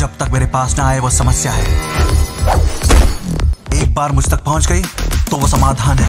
जब तक मेरे पास ना आए वो समस्या है एक बार मुझ तक पहुंच गई तो वो समाधान है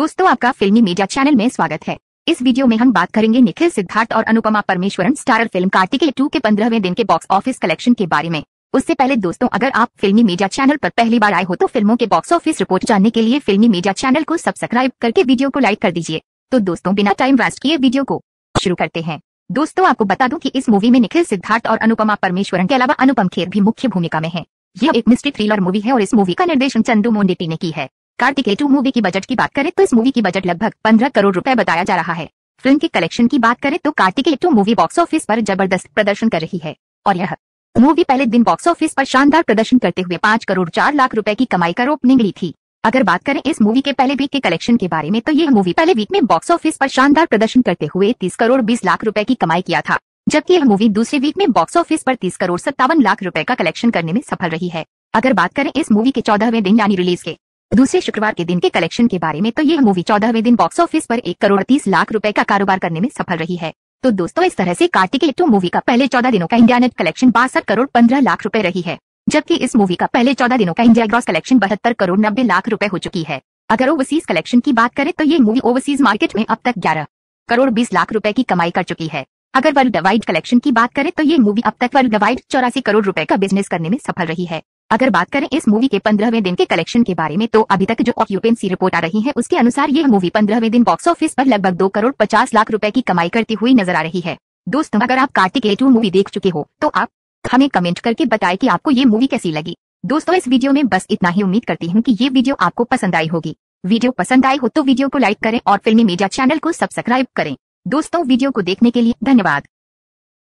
दोस्तों आपका फिल्मी मीडिया चैनल में स्वागत है इस वीडियो में हम बात करेंगे निखिल सिद्धार्थ और Anupama Parameswaran starrer film Karthik two के पंद्रहवें दिन के बॉक्स ऑफिस कलेक्शन के बारे में उससे पहले दोस्तों अगर आप फिल्मी मीडिया चैनल पर पहली बार आए हो तो फिल्मों के बॉक्स ऑफिस रिपोर्ट जानने के लिए फिल्मी मीडिया चैनल को सब्सक्राइब करके वीडियो को लाइक कर दीजिए तो दोस्तों बिना टाइम वेस्ट किए वीडियो को शुरू करते हैं दोस्तों आपको बता दूं कि इस मूवी में निखिल सिद्धार्थ और अनुपमा परमेश्वरन के अलावा अनुपम खेर भी मुख्य भूमिका में हैं। यह एक मिस्ट्री थ्रिलर मूवी है और इस मूवी का निर्देशन चंदू मोन्डेटी ने की है कार्तिक एटू मूवी की बजट की बात करें तो इस मूवी की बजट लगभग पंद्रह करोड़ रूपए बताया जा रहा है फिल्म के कलेक्शन की बात करें तो कार्तिक एटू मूवी बॉक्स ऑफिस आरोप जबरदस्त प्रदर्शन कर रही है और यह मूवी पहले दिन बॉक्स ऑफिस पर शानदार प्रदर्शन करते हुए पाँच करोड़ चार लाख रुपए की कमाई कर ओपनिंग ली थी अगर बात करें इस मूवी के पहले वीक के कलेक्शन के बारे में तो यह मूवी पहले वीक में बॉक्स ऑफिस पर शानदार प्रदर्शन करते हुए तीस करोड़ बीस लाख रूपए की कमाई किया था जबकि यह मूवी दूसरे वीक में बॉक्स ऑफिस पर तीस करोड़ सत्तावन लाख रूपए का कलेक्शन करने में सफल रही है अगर बात करें इस मूवी के चौदहवें दिन यानी रिलीज के दूसरे शुक्रवार के दिन के कलेक्शन के बारे में तो यह मूवी चौदहवें दिन बॉक्स ऑफिस पर एक करोड़ तीस लाख रूपए का कारोबार करने में सफल रही है तो दोस्तों इस तरह से कार्तिक टू मूवी का पहले चौदह दिनों का इंडिया नेट कलेक्शन बासठ करोड़ पंद्रह लाख रूपए रही है जबकि इस मूवी का पहले चौदह दिनों का इंडिया ग्रॉस कलेक्शन बहत्तर करोड़ नब्बे लाख रुपए हो चुकी है अगर ओवरसीज कलेक्शन की बात करें तो ये मूवी ओवरसीज मार्केट में अब तक ग्यारह करोड़ बीस लाख रुपए की कमाई कर चुकी है अगर वर्ल्ड वाइड कलेक्शन की बात करें तो ये मूवी अब तक वर्ल्ड वाइड चौरासी करोड़ रुपए का बिजनेस करने में सफल रही है अगर बात करें इस मूवी के पंद्रहवें दिन के कलेक्शन के बारे में तो अभी तक जो ऑक्यूपेंसी रिपोर्ट आ रही है उसके अनुसार ये मूवी पंद्रहवें दिन बॉक्स ऑफिस पर लगभग दो करोड़ पचास लाख रुपए की कमाई करती हुई नजर आ रही है दोस्तों अगर आप कार्तिक ए मूवी देख चुके हो तो आप हमें कमेंट करके बताएं कि आपको ये मूवी कैसी लगी दोस्तों इस वीडियो में बस इतना ही उम्मीद करती हूँ कि ये वीडियो आपको पसंद आई होगी वीडियो पसंद आई हो तो वीडियो को लाइक करें और फिल्मी मीडिया चैनल को सब्सक्राइब करें दोस्तों वीडियो को देखने के लिए धन्यवाद